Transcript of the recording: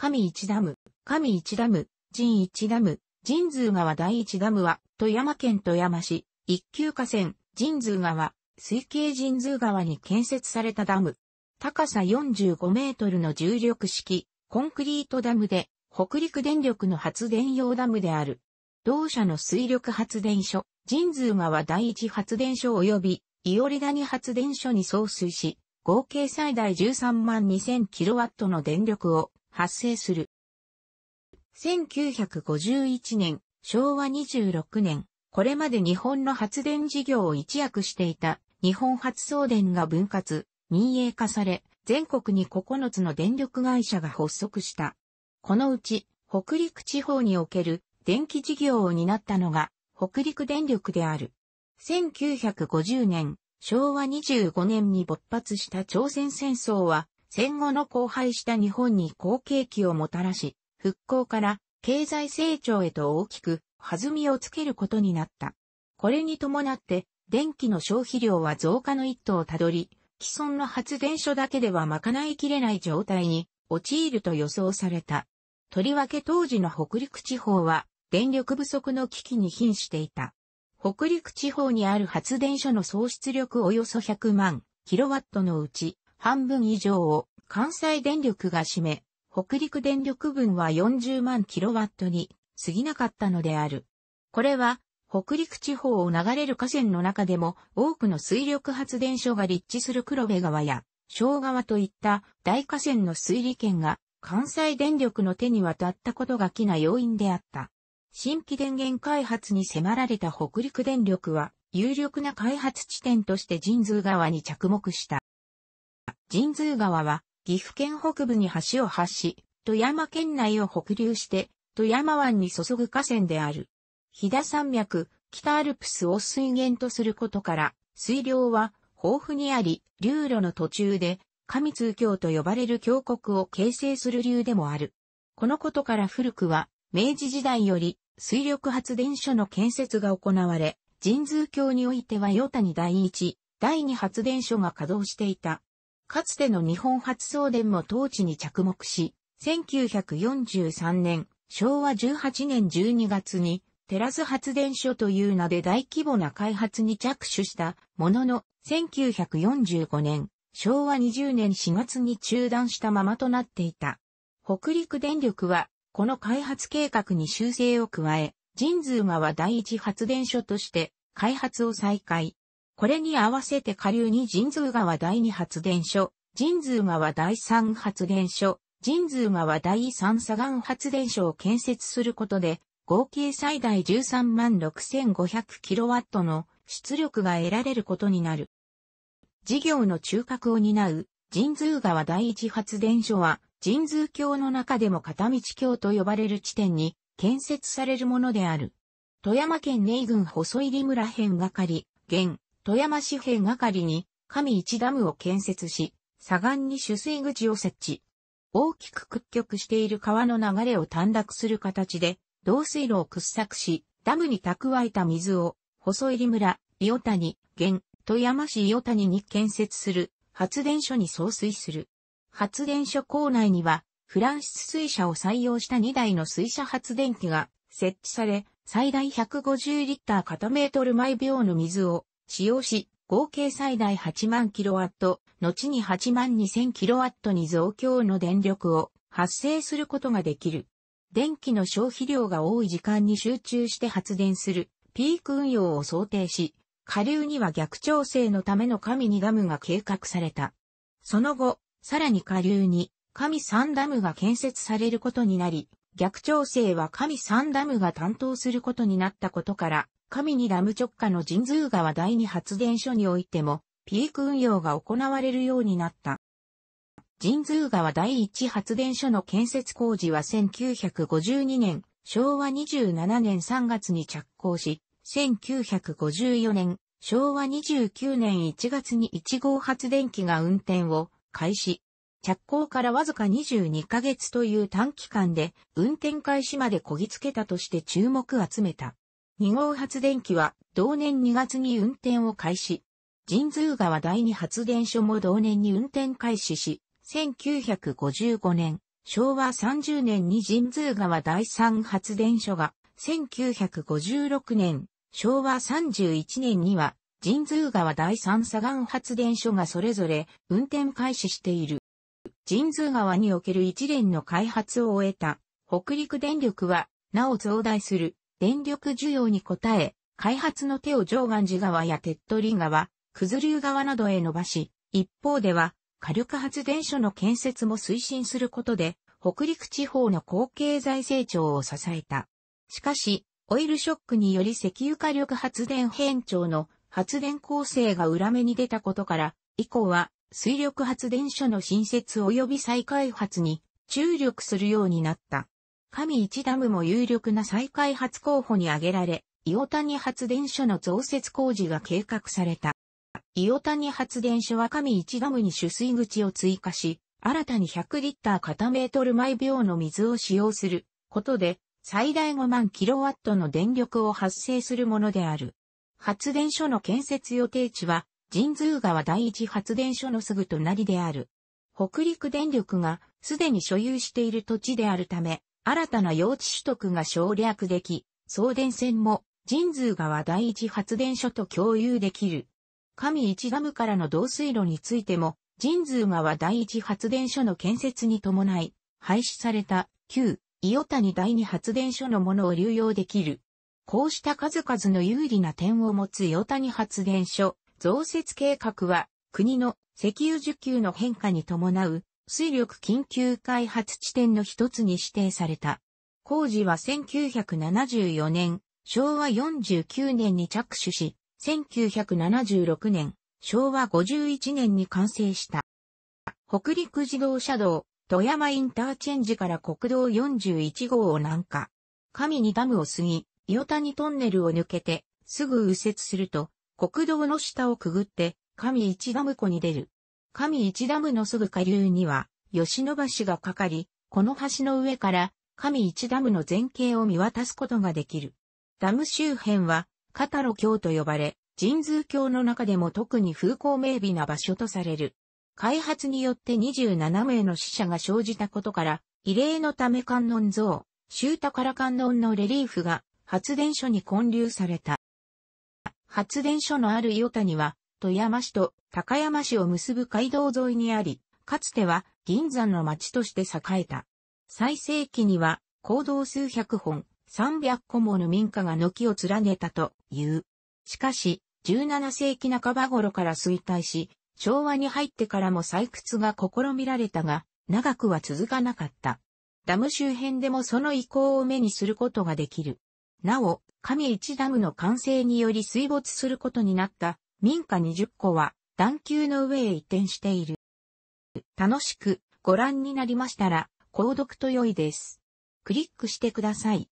神一ダム、神一ダム、神一ダム、神通川第一ダムは、富山県富山市、一級河川、神通川、水系神通川に建設されたダム。高さ45メートルの重力式、コンクリートダムで、北陸電力の発電用ダムである。同社の水力発電所、神通川第一発電所及び、伊織谷発電所に送水し、合計最大13万2 0 0 0ットの電力を発生する。1951年、昭和26年、これまで日本の発電事業を一躍していた日本発送電が分割、民営化され、全国に9つの電力会社が発足した。このうち、北陸地方における電気事業を担ったのが、北陸電力である。1950年、昭和25年に勃発した朝鮮戦争は、戦後の荒廃した日本に好景気をもたらし、復興から経済成長へと大きく弾みをつけることになった。これに伴って、電気の消費量は増加の一途をたどり、既存の発電所だけでは賄いきれない状態に陥ると予想された。とりわけ当時の北陸地方は電力不足の危機に瀕していた。北陸地方にある発電所の総出力およそ100万キロワットのうち半分以上を関西電力が占め、北陸電力分は40万キロワットに過ぎなかったのである。これは、北陸地方を流れる河川の中でも多くの水力発電所が立地する黒部川や小川といった大河川の水利権が関西電力の手に渡ったことが気な要因であった。新規電源開発に迫られた北陸電力は有力な開発地点として神通川に着目した。神通川は、岐阜県北部に橋を発し、富山県内を北流して、富山湾に注ぐ河川である。飛騨山脈、北アルプスを水源とすることから、水量は豊富にあり、流路の途中で、上通峡と呼ばれる峡谷を形成する流でもある。このことから古くは、明治時代より水力発電所の建設が行われ、神通峡においては与谷第一、第二発電所が稼働していた。かつての日本初送電も当地に着目し、1943年、昭和18年12月に、テラス発電所という名で大規模な開発に着手したものの、1945年、昭和20年4月に中断したままとなっていた。北陸電力は、この開発計画に修正を加え、神通川第一発電所として開発を再開。これに合わせて下流に神通川第二発電所、神通川第三発電所、神通川第三左岸発電所を建設することで、合計最大13万 6500kW の出力が得られることになる。事業の中核を担う神通川第一発電所は、神通橋の中でも片道橋と呼ばれる地点に建設されるものである。富山県根井郡細入村辺がかり、現、富山市兵係に、神一ダムを建設し、左岸に取水口を設置。大きく屈曲している川の流れを短絡する形で、導水路を掘削し、ダムに蓄えた水を、細入村、伊予谷、現、富山市伊予谷に建設する、発電所に送水する。発電所構内には、フランス水車を採用した2台の水車発電機が設置され、最大150リッター片メートル毎秒の水を使用し、合計最大8万キロワット、後に8万2000ットに増強の電力を発生することができる。電気の消費量が多い時間に集中して発電するピーク運用を想定し、下流には逆調整のための神2ダムが計画された。その後、さらに下流に神3ダムが建設されることになり、逆調整は神3ダムが担当することになったことから、神にラム直下の神通川第二発電所においても、ピーク運用が行われるようになった。神通川第一発電所の建設工事は1952年、昭和27年3月に着工し、1954年、昭和29年1月に1号発電機が運転を開始。着工からわずか22ヶ月という短期間で運転開始までこぎつけたとして注目を集めた。2号発電機は同年2月に運転を開始。神通川第二発電所も同年に運転開始し、1955年、昭和30年に神通川第三発電所が、1956年、昭和31年には、神通川第三左岸発電所がそれぞれ運転開始している。神通川における一連の開発を終えた北陸電力は、なお増大する電力需要に応え、開発の手を上岸寺川や手っ取り川、九頭竜川などへ伸ばし、一方では火力発電所の建設も推進することで、北陸地方の後継財成長を支えた。しかし、オイルショックにより石油火力発電変調の発電構成が裏目に出たことから、以降は水力発電所の新設及び再開発に注力するようになった。神市ダムも有力な再開発候補に挙げられ、伊予谷発電所の増設工事が計画された。伊予谷発電所は神市ダムに取水口を追加し、新たに100リッター片メートル毎秒の水を使用することで、最大5万キロワットの電力を発生するものである。発電所の建設予定地は、神通川第一発電所のすぐ隣である。北陸電力がすでに所有している土地であるため、新たな用地取得が省略でき、送電線も神通川第一発電所と共有できる。上一ダムからの導水路についても、神通川第一発電所の建設に伴い、廃止された旧伊予谷第二発電所のものを流用できる。こうした数々の有利な点を持つ伊予谷発電所増設計画は、国の石油需給の変化に伴う水力緊急開発地点の一つに指定された。工事は1974年、昭和49年に着手し、1976年、昭和51年に完成した。北陸自動車道、富山インターチェンジから国道41号を南下。上にダムを過ぎ、伊予谷トンネルを抜けて、すぐ右折すると、国道の下をくぐって、上一ダム湖に出る。神一ダムのすぐ下流には、吉野橋がかかり、この橋の上から神一ダムの全景を見渡すことができる。ダム周辺は、カタロ橋と呼ばれ、神通橋の中でも特に風光明媚な場所とされる。開発によって27名の死者が生じたことから、異例のため観音像、州宝観音のレリーフが発電所に建立された。発電所のある伊予谷は、富山市と高山市を結ぶ街道沿いにあり、かつては銀山の町として栄えた。最盛期には、行動数百本、300個もの民家が軒を連ねたという。しかし、17世紀半ば頃から衰退し、昭和に入ってからも採掘が試みられたが、長くは続かなかった。ダム周辺でもその意向を目にすることができる。なお、神市ダムの完成により水没することになった民家20個は段級の上へ移転している。楽しくご覧になりましたら、購読と良いです。クリックしてください。